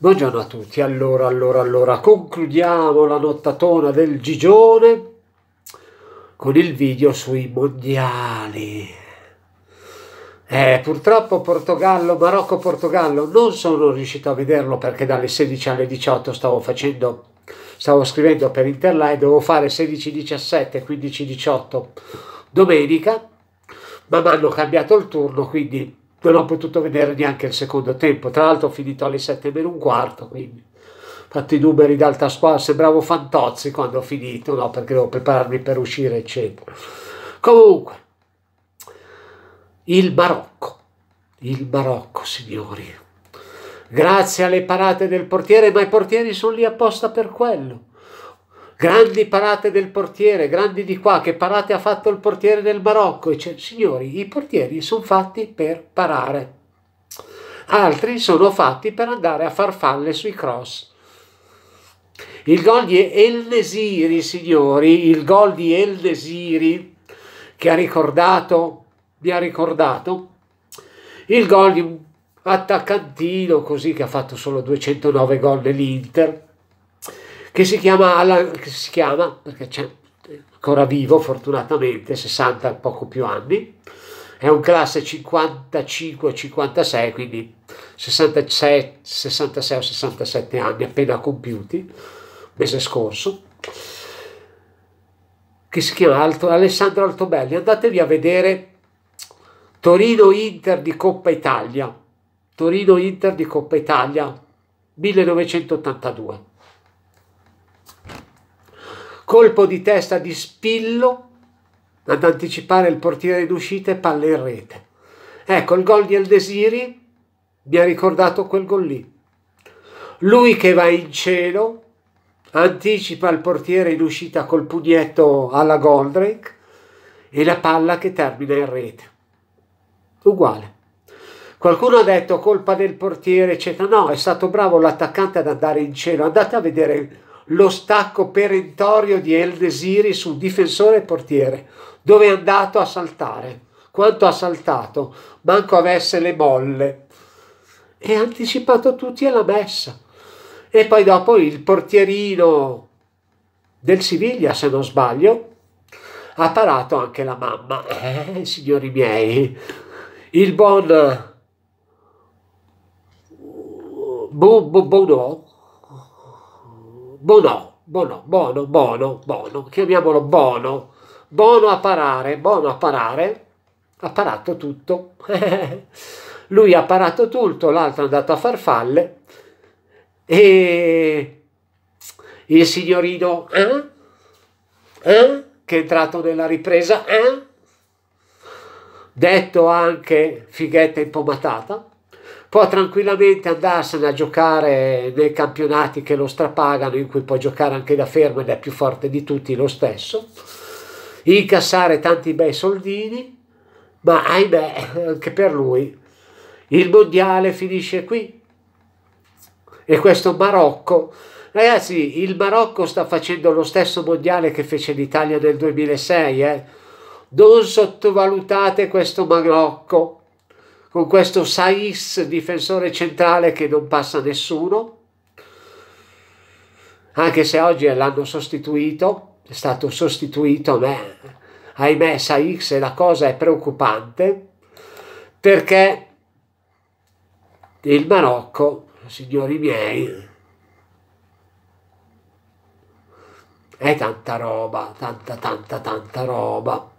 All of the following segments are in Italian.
Buongiorno a tutti, allora, allora, allora, concludiamo la nottatona del Gigione con il video sui mondiali. Eh, purtroppo Portogallo, Marocco, Portogallo, non sono riuscito a vederlo perché dalle 16 alle 18 stavo facendo, stavo scrivendo per Interline, dovevo fare 16-17, 15-18 domenica, ma mi hanno cambiato il turno, quindi non ho potuto vedere neanche il secondo tempo. Tra l'altro ho finito alle 7 meno un quarto, quindi ho fatto i numeri d'alta squadra, sembravo Fantozzi quando ho finito, no, perché devo prepararmi per uscire, eccetera. Comunque, il Marocco, il Marocco, signori. Grazie alle parate del portiere, ma i portieri sono lì apposta per quello grandi parate del portiere, grandi di qua, che parate ha fatto il portiere del Marocco. Dice, signori, i portieri sono fatti per parare. Altri sono fatti per andare a farfalle sui cross. Il gol di El Nesiri, signori, il gol di El Nesiri, che ha ricordato, vi ha ricordato, il gol di un attaccantino così che ha fatto solo 209 gol nell'Inter, che si chiama, che si chiama perché c'è ancora vivo fortunatamente, 60 poco più anni, è un classe 55-56, quindi 66, 66 o 67 anni appena compiuti, mese scorso, che si chiama Alto, Alessandro Altobelli. Andatevi a vedere Torino-Inter di Coppa Italia, Torino-Inter di Coppa Italia 1982 colpo di testa di Spillo ad anticipare il portiere d'uscita e palle in rete. Ecco, il gol di Aldesiri mi ha ricordato quel gol lì. Lui che va in cielo, anticipa il portiere in uscita col pugnetto alla Goldrake e la palla che termina in rete. Uguale. Qualcuno ha detto colpa del portiere, eccetera. No, è stato bravo l'attaccante ad andare in cielo. Andate a vedere lo stacco perentorio di El Desiri su difensore e portiere, dove è andato a saltare. Quanto ha saltato, manco avesse le molle. E ha anticipato tutti alla messa. E poi dopo il portierino del Siviglia, se non sbaglio, ha parato anche la mamma. Eh, signori miei, il buon Bono, Bono, Bono, Bono, Bono, Bono, chiamiamolo Bono, Bono a parare, Bono a parare, ha parato tutto. Lui ha parato tutto, l'altro è andato a farfalle e il signorino eh? Eh? che è entrato nella ripresa, eh? detto anche fighetta impomatata, può tranquillamente andarsene a giocare nei campionati che lo strapagano, in cui può giocare anche da fermo ed è più forte di tutti lo stesso, incassare tanti bei soldini, ma ahimè anche per lui il mondiale finisce qui. E questo Marocco, ragazzi, il Marocco sta facendo lo stesso mondiale che fece l'Italia nel 2006, eh? Non sottovalutate questo Marocco con questo Saiz difensore centrale che non passa nessuno, anche se oggi l'hanno sostituito, è stato sostituito, beh, ahimè e la cosa è preoccupante perché il Marocco, signori miei, è tanta roba, tanta tanta tanta roba.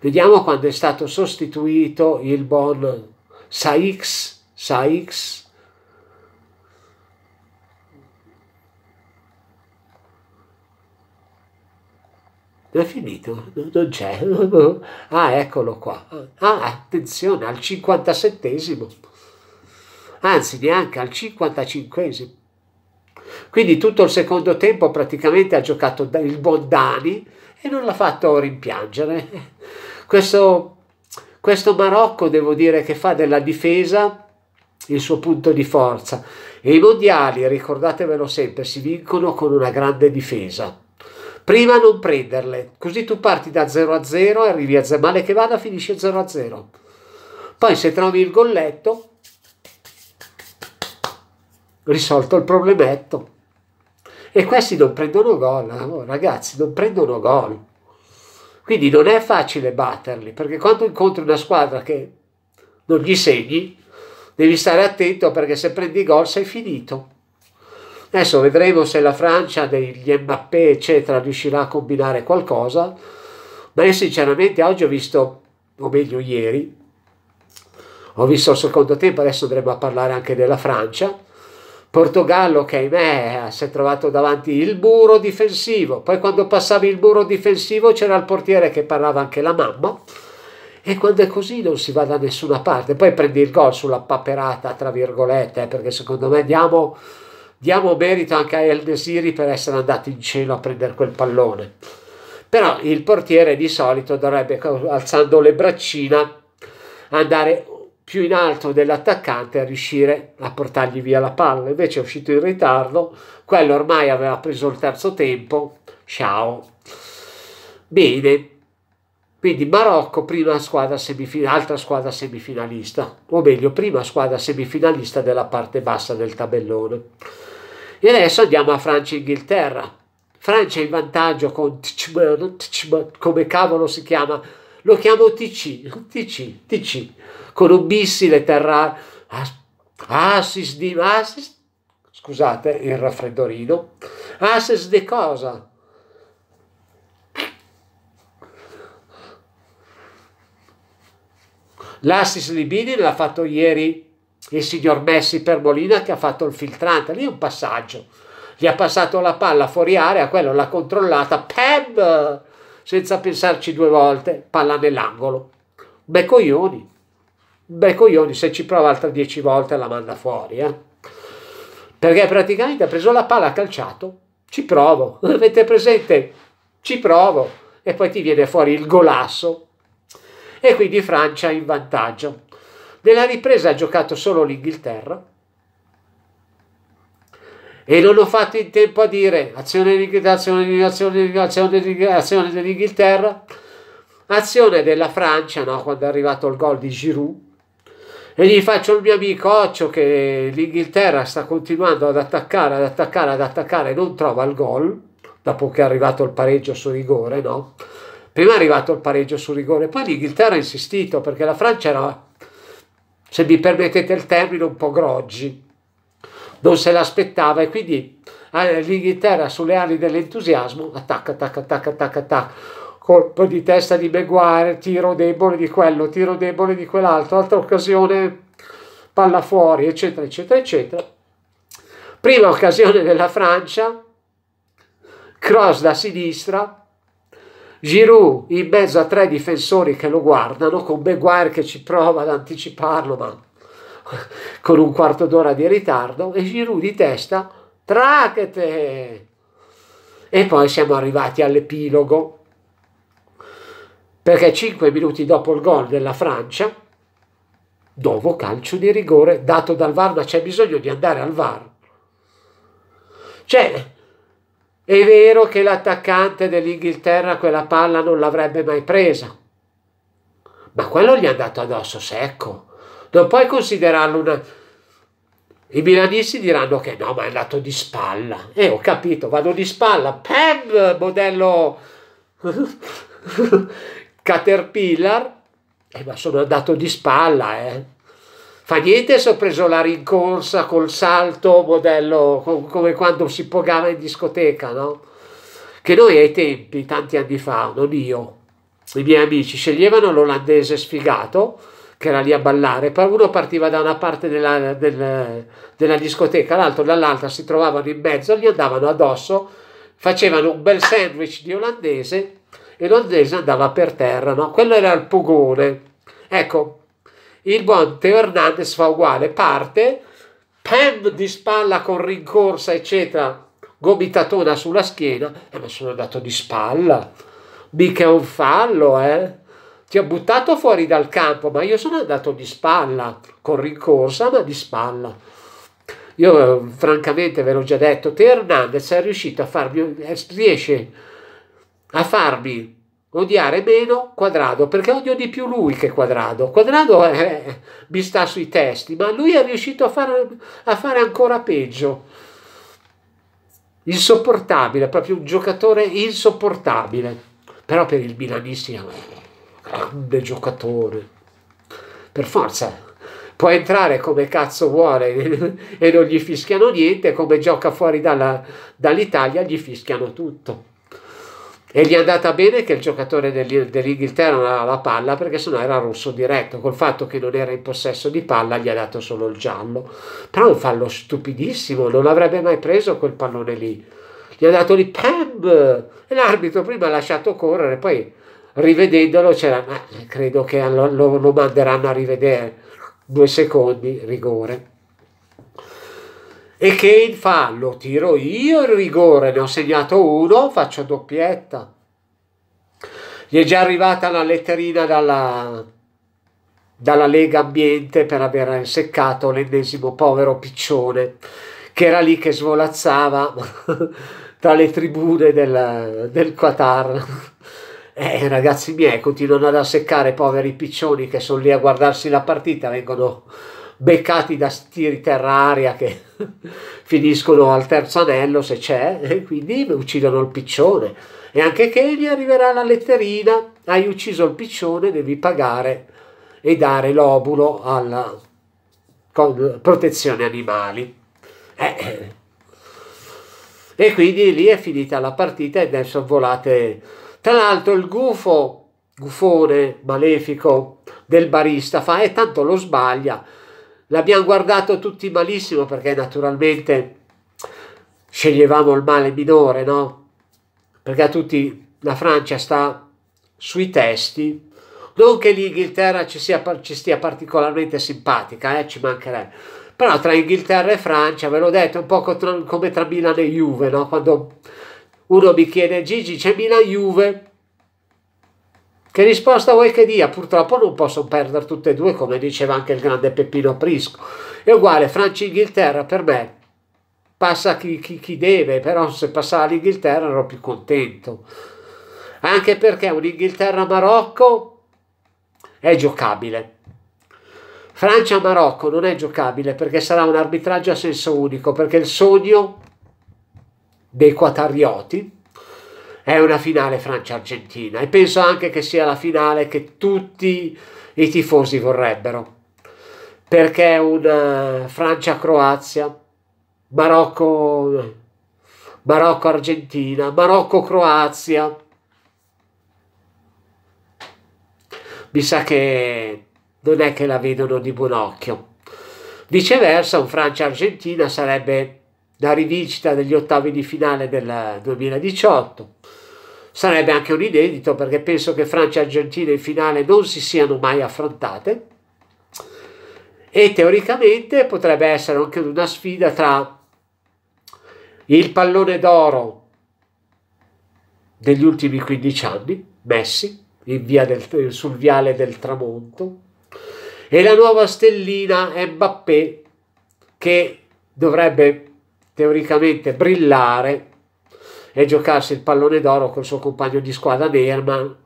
Vediamo quando è stato sostituito il buon Saix, Saix è finito, non c'è. Ah, eccolo qua. Ah, attenzione, al 57esimo. Anzi, neanche al 55esimo. Quindi tutto il secondo tempo praticamente ha giocato il Bondani e non l'ha fatto rimpiangere. Questo, questo Marocco devo dire che fa della difesa il suo punto di forza e i mondiali, ricordatevelo sempre, si vincono con una grande difesa. Prima non prenderle, così tu parti da 0 a 0 e arrivi a 0, male che vada finisce 0 a 0. Poi se trovi il golletto, risolto il problemetto. E questi non prendono gol, ragazzi, non prendono gol. Quindi non è facile batterli, perché quando incontri una squadra che non gli segni, devi stare attento perché se prendi gol sei finito. Adesso vedremo se la Francia, degli Mbappé, eccetera, riuscirà a combinare qualcosa, ma io sinceramente oggi ho visto, o meglio ieri, ho visto il secondo tempo, adesso andremo a parlare anche della Francia, Portogallo che ahimè si è trovato davanti il muro difensivo, poi quando passavi il muro difensivo c'era il portiere che parlava anche la mamma e quando è così non si va da nessuna parte, poi prendi il gol sulla paperata tra virgolette perché secondo me diamo, diamo merito anche a El Desiri per essere andato in cielo a prendere quel pallone, però il portiere di solito dovrebbe alzando le braccina andare più in alto dell'attaccante a riuscire a portargli via la palla. Invece è uscito in ritardo, quello ormai aveva preso il terzo tempo. Ciao. Bene. Quindi Marocco, prima squadra semifinalista, altra squadra semifinalista, o meglio, prima squadra semifinalista della parte bassa del tabellone. E adesso andiamo a Francia e Inghilterra. Francia in vantaggio con Tchman, come cavolo si chiama lo chiamo TC, TC, TC, con un missile terra, assis di, assis, scusate il raffreddorino, assis di cosa? L'assis Libini l'ha fatto ieri il signor Messi per Molina che ha fatto il filtrante, lì è un passaggio, gli ha passato la palla fuori area, quello l'ha controllata, PEM! senza pensarci due volte, palla nell'angolo. Beh coglioni, beh coglioni, se ci prova altre dieci volte la manda fuori, eh? Perché praticamente ha preso la palla, ha calciato, ci provo, avete presente? Ci provo, e poi ti viene fuori il golasso. E quindi Francia in vantaggio. Nella ripresa ha giocato solo l'Inghilterra, e non ho fatto in tempo a dire azione dell'Inghilterra, azione dell'Inghilterra, azione dell'Inghilterra, azione dell'Inghilterra, azione della Francia, no? quando è arrivato il gol di Giroud, e gli faccio il mio amico amicoccio che l'Inghilterra sta continuando ad attaccare, ad attaccare, ad attaccare, non trova il gol, dopo che è arrivato il pareggio su rigore, no? Prima è arrivato il pareggio su rigore, poi l'Inghilterra ha insistito perché la Francia era, se mi permettete il termine, un po' groggi non se l'aspettava e quindi eh, l'Inghilterra sulle ali dell'entusiasmo attacca, attacca, attacca, attacca, attacca colpo di testa di Beguire, tiro debole di quello, tiro debole di quell'altro, altra occasione, palla fuori, eccetera, eccetera, eccetera. Prima occasione della Francia, cross da sinistra, Giroud in mezzo a tre difensori che lo guardano, con Beguire che ci prova ad anticiparlo, ma con un quarto d'ora di ritardo e Giroud di testa, trachete! E poi siamo arrivati all'epilogo, perché cinque minuti dopo il gol della Francia, dopo calcio di rigore dato dal VAR, ma c'è bisogno di andare al VAR. Cioè, è vero che l'attaccante dell'Inghilterra quella palla non l'avrebbe mai presa, ma quello gli è andato addosso secco non puoi considerarlo una... I milanisti diranno che no, ma è andato di spalla. E eh, ho capito, vado di spalla. Pam, modello Caterpillar. Eh, ma sono andato di spalla, eh. Fa niente se ho preso la rincorsa col salto, modello, come quando si pogava in discoteca, no? Che noi ai tempi, tanti anni fa, non io, i miei amici sceglievano l'olandese sfigato, che era lì a ballare, uno partiva da una parte della, del, della discoteca, l'altro dall'altra, si trovavano in mezzo, gli andavano addosso, facevano un bel sandwich di olandese e l'olandese andava per terra, no? quello era il pugone. Ecco, il buon Teo Hernandez fa uguale, parte, pam di spalla con rincorsa, eccetera, gomitatona sulla schiena, e eh, mi sono andato di spalla, mica un fallo, eh? ti ha buttato fuori dal campo, ma io sono andato di spalla, con rincorsa, ma di spalla. Io francamente ve l'ho già detto, te Hernandez è riuscito a farmi, eh, riesce a farmi odiare meno Quadrado, perché odio di più lui che Quadrado. Quadrado è, eh, mi sta sui testi, ma lui è riuscito a fare, a fare ancora peggio. Insopportabile, proprio un giocatore insopportabile. Però per il Milanissimo eh, grande giocatore. Per forza. Può entrare come cazzo vuole e non gli fischiano niente, come gioca fuori dalla, dall'Italia gli fischiano tutto. E gli è andata bene che il giocatore dell'Inghilterra non aveva la palla perché sennò era rosso diretto. Col fatto che non era in possesso di palla gli ha dato solo il giallo. Però un fallo stupidissimo, non avrebbe mai preso quel pallone lì. Gli ha dato lì, pam! E l'arbitro prima ha lasciato correre, poi rivedendolo c'era, ma credo che lo, lo manderanno a rivedere, due secondi, rigore. E Kane fa, lo tiro io il rigore, ne ho segnato uno, faccio doppietta. Gli è già arrivata la letterina dalla, dalla Lega Ambiente per aver seccato l'ennesimo povero piccione che era lì che svolazzava tra le tribune del, del Qatar. Eh, ragazzi miei, continuano ad asseccare poveri piccioni che sono lì a guardarsi la partita, vengono beccati da stiri terra-aria che finiscono al terzo anello se c'è, e quindi uccidono il piccione. E anche che gli arriverà la letterina, hai ucciso il piccione, devi pagare e dare l'obulo alla protezione animali. Eh. E quindi lì è finita la partita e adesso volate tra l'altro il gufo, gufone malefico del barista fa e eh, tanto lo sbaglia. L'abbiamo guardato tutti malissimo perché naturalmente sceglievamo il male minore, no? Perché a tutti la Francia sta sui testi. Non che l'Inghilterra ci, sia, ci stia particolarmente simpatica, eh, ci mancherebbe. Però tra Inghilterra e Francia, ve l'ho detto, è un po' come tra Milano e Juve, no? Quando uno mi chiede Gigi c'è Milan Juve? Che risposta vuoi che dia? Purtroppo non posso perdere tutte e due come diceva anche il grande Peppino Prisco. È uguale Francia Inghilterra per me passa chi, chi, chi deve, però se passava l'Inghilterra ero più contento. Anche perché un inghilterra marocco è giocabile. Francia-Marocco non è giocabile perché sarà un arbitraggio a senso unico, perché il sogno dei quatarioti, è una finale Francia-Argentina e penso anche che sia la finale che tutti i tifosi vorrebbero, perché è una Francia-Croazia, Marocco, Marocco-Argentina, Marocco-Croazia, mi sa che non è che la vedono di buon occhio. Viceversa, un Francia-Argentina sarebbe la rivincita degli ottavi di finale del 2018. Sarebbe anche un inedito perché penso che Francia e Argentina in finale non si siano mai affrontate e teoricamente potrebbe essere anche una sfida tra il pallone d'oro degli ultimi 15 anni, Messi, del, sul viale del tramonto, e la nuova stellina Mbappé che dovrebbe teoricamente brillare e giocarsi il pallone d'oro col suo compagno di squadra Nerman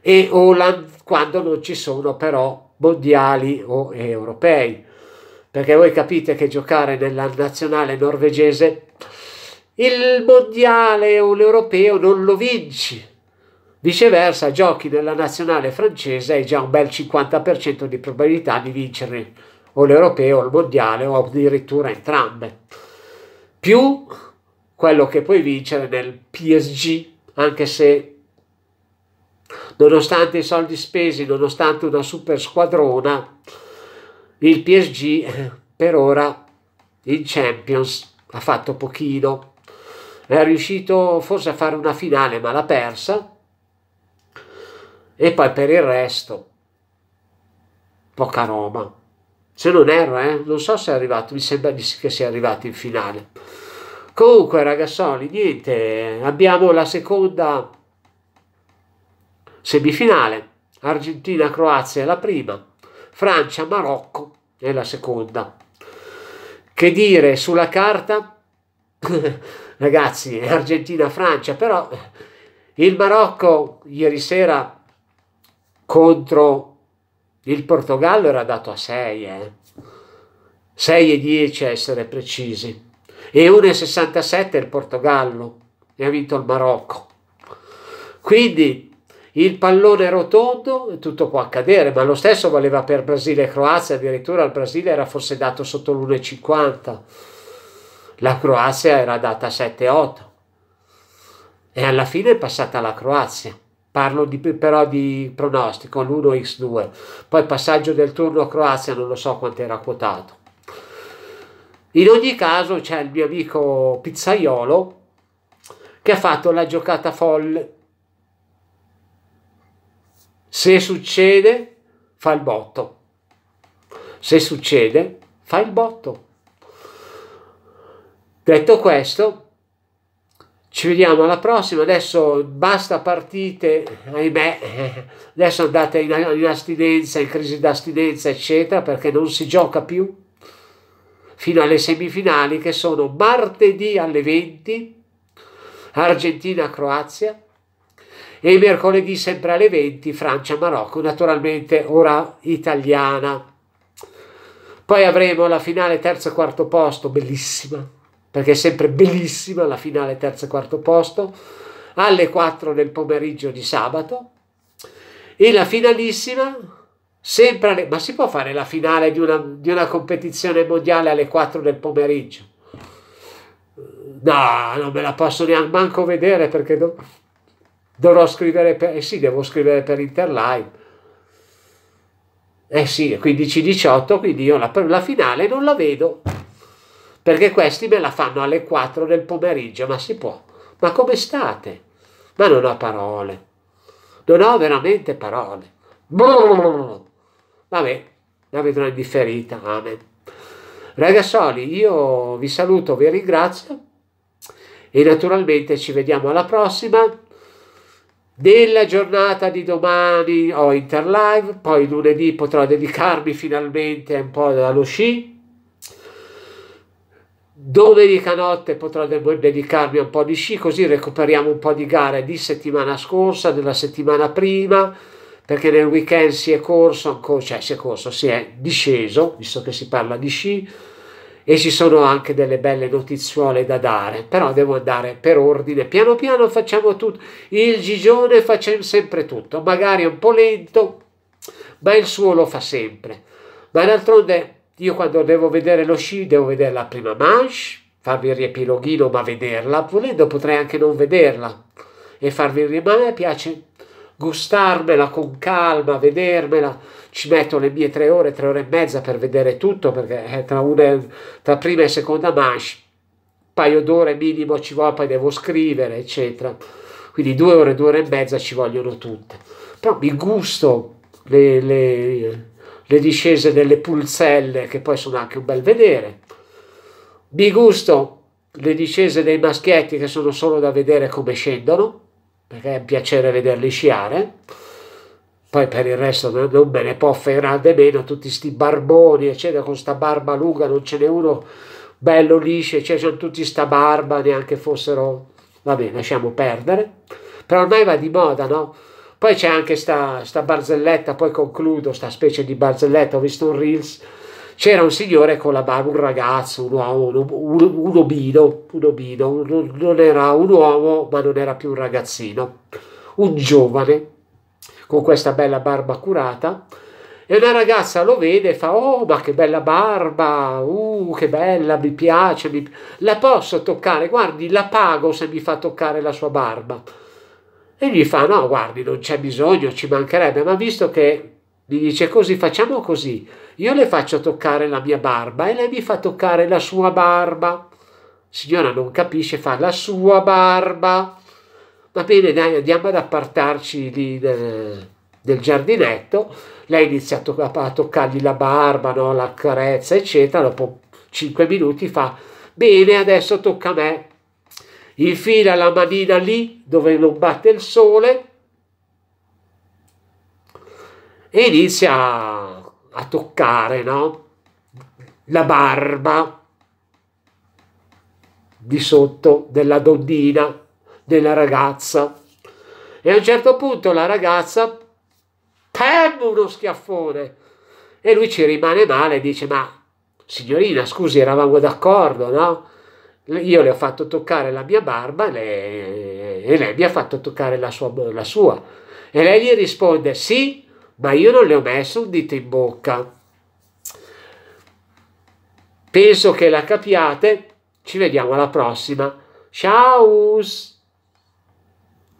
e Holland quando non ci sono però mondiali o europei perché voi capite che giocare nella nazionale norvegese il mondiale o l'europeo non lo vinci viceversa giochi nella nazionale francese hai già un bel 50% di probabilità di vincere o l'europeo o il mondiale o addirittura entrambe più quello che puoi vincere nel PSG, anche se nonostante i soldi spesi, nonostante una super squadrona, il PSG eh, per ora in Champions ha fatto pochino. È riuscito forse a fare una finale, ma l'ha persa. E poi per il resto, poca roba se non erro, eh? non so se è arrivato, mi sembra che sia arrivato in finale. Comunque ragazzoli, niente, abbiamo la seconda semifinale, Argentina-Croazia è la prima, Francia-Marocco è la seconda. Che dire sulla carta? Ragazzi, Argentina-Francia, però il Marocco ieri sera contro il Portogallo era dato a 6, eh? 6 e 10 a essere precisi. E 1,67 il Portogallo e ha vinto il Marocco. Quindi il pallone rotondo, tutto può accadere, ma lo stesso valeva per Brasile e Croazia, addirittura il Brasile era forse dato sotto l'1,50, la Croazia era data a 7,8 e alla fine è passata la Croazia parlo di, però di pronostico l1 x 2 poi passaggio del turno a Croazia non lo so quanto era quotato in ogni caso c'è il mio amico pizzaiolo che ha fatto la giocata folle se succede fa il botto se succede fa il botto detto questo ci vediamo alla prossima adesso basta partite ahimè adesso andate in, astinenza in crisi d'astinenza eccetera perché non si gioca più fino alle semifinali che sono martedì alle 20 Argentina-Croazia e mercoledì sempre alle 20 Francia-Marocco, naturalmente ora italiana. Poi avremo la finale terzo e quarto posto, bellissima, perché è sempre bellissima la finale terzo e quarto posto, alle 4 del pomeriggio di sabato, e la finalissima, sempre alle, ma si può fare la finale di una, di una competizione mondiale alle 4 del pomeriggio? No, non me la posso neanche manco vedere perché do, dovrò scrivere per, eh sì, devo scrivere per Interline. Eh sì, 15-18, quindi io la, la finale non la vedo perché questi me la fanno alle 4 del pomeriggio, ma si può. Ma come state? Ma non ho parole. Non ho veramente parole. Brrr. Vabbè, la vedrò indifferita. Amen. Ragazzoli, io vi saluto, vi ringrazio e naturalmente ci vediamo alla prossima. Nella giornata di domani ho Interlive, poi lunedì potrò dedicarmi finalmente un po' allo sci Domenica notte potrò dedicarmi a un po' di sci, così recuperiamo un po' di gare di settimana scorsa, della settimana prima, perché nel weekend si è corso, cioè si è corso, si è disceso, visto che si parla di sci, e ci sono anche delle belle notiziole da dare, però devo andare per ordine, piano piano facciamo tutto, il gigione facciamo sempre tutto, magari un po' lento, ma il suo lo fa sempre. Ma d'altronde io quando devo vedere lo sci devo vedere la prima manche, farvi il riepiloghino ma vederla, volendo potrei anche non vederla e farvi rimanere piace gustarmela con calma, vedermela. Ci metto le mie tre ore, tre ore e mezza per vedere tutto, perché eh, tra, una, tra prima e seconda manche, un paio d'ore minimo ci vuole, poi devo scrivere, eccetera. Quindi due ore, due ore e mezza ci vogliono tutte. Però mi gusto le, le le discese delle pulzelle, che poi sono anche un bel vedere. Mi gusto le discese dei maschietti che sono solo da vedere come scendono, perché è un piacere vederli sciare. Poi per il resto non me ne può in meno, tutti questi barboni, eccetera, con sta barba lunga, non ce n'è uno bello liscio, eccetera, c'hanno tutti sta barba, neanche fossero... Vabbè, lasciamo perdere. Però ormai va di moda, no? Poi c'è anche sta, sta barzelletta, poi concludo, sta specie di barzelletta, ho visto un Reels, c'era un signore con la barba, un ragazzo, un uomo, un, un, un obino, un obino, un, non era un uomo ma non era più un ragazzino, un giovane con questa bella barba curata e una ragazza lo vede e fa oh ma che bella barba, uh che bella, mi piace, mi... la posso toccare, guardi la pago se mi fa toccare la sua barba. E gli fa, no, guardi, non c'è bisogno, ci mancherebbe, ma visto che gli dice così, facciamo così, io le faccio toccare la mia barba e lei mi fa toccare la sua barba. Signora non capisce, fa la sua barba. Va bene, dai, andiamo ad appartarci lì nel, nel giardinetto. Lei inizia a, to- a, toccargli la barba, no? la carezza, eccetera. Dopo 5 minuti fa, bene, adesso tocca a me infila la manina lì dove non batte il sole e inizia a, a toccare no? la barba di sotto della donnina, della ragazza. E a un certo punto la ragazza teme uno schiaffone e lui ci rimane male e dice ma signorina scusi eravamo d'accordo no? io le ho fatto toccare la mia barba le, e lei mi ha fatto toccare la sua, la sua. E lei gli risponde sì, ma io non le ho messo un dito in bocca. Penso che la capiate, ci vediamo alla prossima. Ciao!